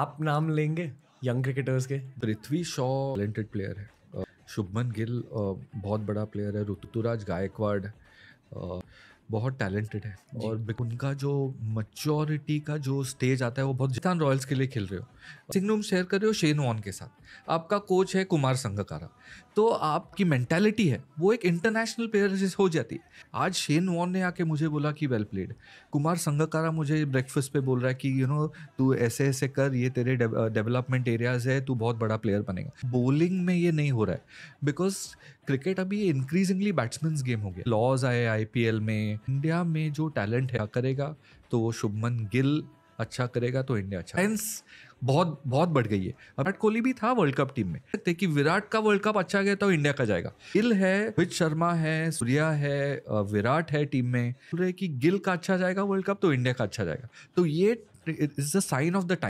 आप नाम लेंगे यंग क्रिकेटर्स के पृथ्वी शॉ टैलेंटेड प्लेयर है शुभमन गिल बहुत बड़ा प्लेयर है ऋतुराज गायकवाड़ बहुत टैलेंटेड है और उनका जो मच्योरिटी का जो स्टेज आता है वो बहुत जितान रॉयल्स के लिए खेल रहे हो सिग्नम शेयर कर रहे हो शेन वॉन के साथ आपका कोच है कुमार संगकारा तो आपकी मैंटेलिटी है वो एक इंटरनेशनल प्लेयर हो जाती है आज शेन वॉन ने आके मुझे बोला कि वेल प्लेड कुमार संगकारा मुझे ब्रेकफास्ट पे बोल रहा है कि यू नो तू ऐसे ऐसे कर ये तेरे डेवलपमेंट एरियाज है तू बहुत बड़ा प्लेयर बनेगा बोलिंग में ये नहीं हो रहा है बिकॉज क्रिकेट अभी इंक्रीजिंगली बैट्समैन गेम हो गया लॉज आए आई में इंडिया में जो टैलेंट है अच्छा करेगा तो वो शुभमन गिल अच्छा करेगा तो इंडिया अच्छा फैंस बहुत बहुत बढ़ गई है विराट कोहली भी था वर्ल्ड कप टीम में सकते कि विराट का वर्ल्ड कप अच्छा गया तो इंडिया का जाएगा गिल है रोहित शर्मा है सूर्या है विराट है टीम में कि गिल का अच्छा जाएगा वर्ल्ड कप तो इंडिया का अच्छा जाएगा तो ये is the sign of the time